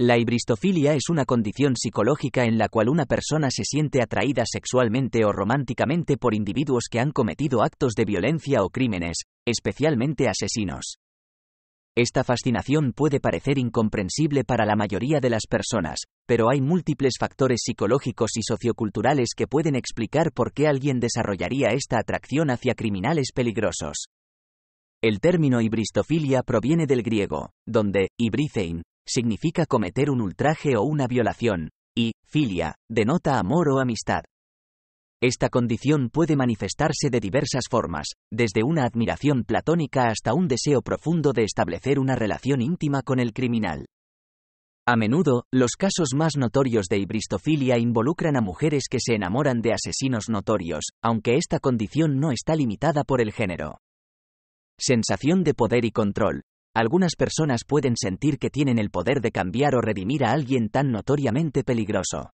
La hibristofilia es una condición psicológica en la cual una persona se siente atraída sexualmente o románticamente por individuos que han cometido actos de violencia o crímenes, especialmente asesinos. Esta fascinación puede parecer incomprensible para la mayoría de las personas, pero hay múltiples factores psicológicos y socioculturales que pueden explicar por qué alguien desarrollaría esta atracción hacia criminales peligrosos. El término hibristofilia proviene del griego, donde, ibrithein significa cometer un ultraje o una violación, y filia denota amor o amistad. Esta condición puede manifestarse de diversas formas, desde una admiración platónica hasta un deseo profundo de establecer una relación íntima con el criminal. A menudo, los casos más notorios de ibristofilia involucran a mujeres que se enamoran de asesinos notorios, aunque esta condición no está limitada por el género. Sensación de poder y control algunas personas pueden sentir que tienen el poder de cambiar o redimir a alguien tan notoriamente peligroso.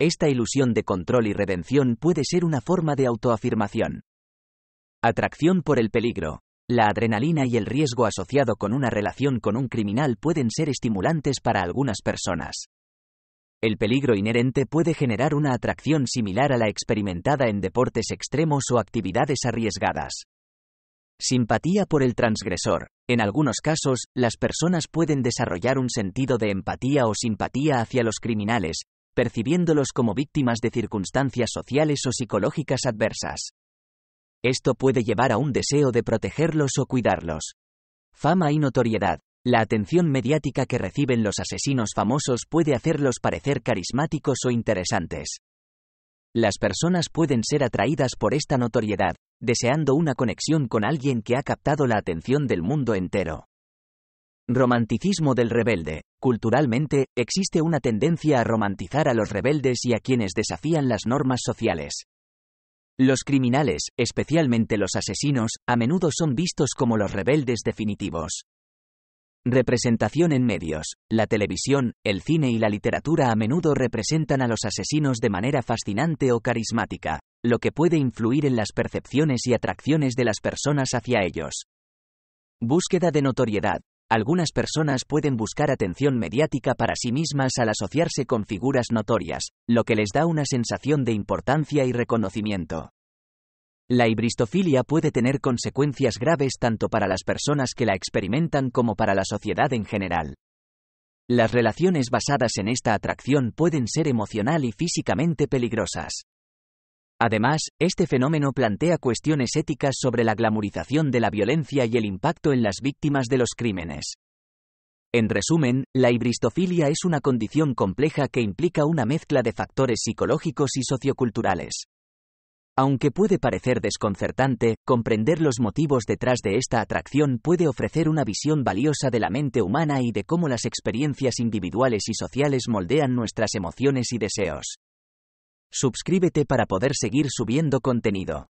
Esta ilusión de control y redención puede ser una forma de autoafirmación. Atracción por el peligro. La adrenalina y el riesgo asociado con una relación con un criminal pueden ser estimulantes para algunas personas. El peligro inherente puede generar una atracción similar a la experimentada en deportes extremos o actividades arriesgadas. Simpatía por el transgresor. En algunos casos, las personas pueden desarrollar un sentido de empatía o simpatía hacia los criminales, percibiéndolos como víctimas de circunstancias sociales o psicológicas adversas. Esto puede llevar a un deseo de protegerlos o cuidarlos. Fama y notoriedad. La atención mediática que reciben los asesinos famosos puede hacerlos parecer carismáticos o interesantes. Las personas pueden ser atraídas por esta notoriedad, deseando una conexión con alguien que ha captado la atención del mundo entero. Romanticismo del rebelde. Culturalmente, existe una tendencia a romantizar a los rebeldes y a quienes desafían las normas sociales. Los criminales, especialmente los asesinos, a menudo son vistos como los rebeldes definitivos. Representación en medios. La televisión, el cine y la literatura a menudo representan a los asesinos de manera fascinante o carismática, lo que puede influir en las percepciones y atracciones de las personas hacia ellos. Búsqueda de notoriedad. Algunas personas pueden buscar atención mediática para sí mismas al asociarse con figuras notorias, lo que les da una sensación de importancia y reconocimiento. La hibristofilia puede tener consecuencias graves tanto para las personas que la experimentan como para la sociedad en general. Las relaciones basadas en esta atracción pueden ser emocional y físicamente peligrosas. Además, este fenómeno plantea cuestiones éticas sobre la glamorización de la violencia y el impacto en las víctimas de los crímenes. En resumen, la hibristofilia es una condición compleja que implica una mezcla de factores psicológicos y socioculturales. Aunque puede parecer desconcertante, comprender los motivos detrás de esta atracción puede ofrecer una visión valiosa de la mente humana y de cómo las experiencias individuales y sociales moldean nuestras emociones y deseos. Suscríbete para poder seguir subiendo contenido.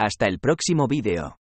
Hasta el próximo vídeo.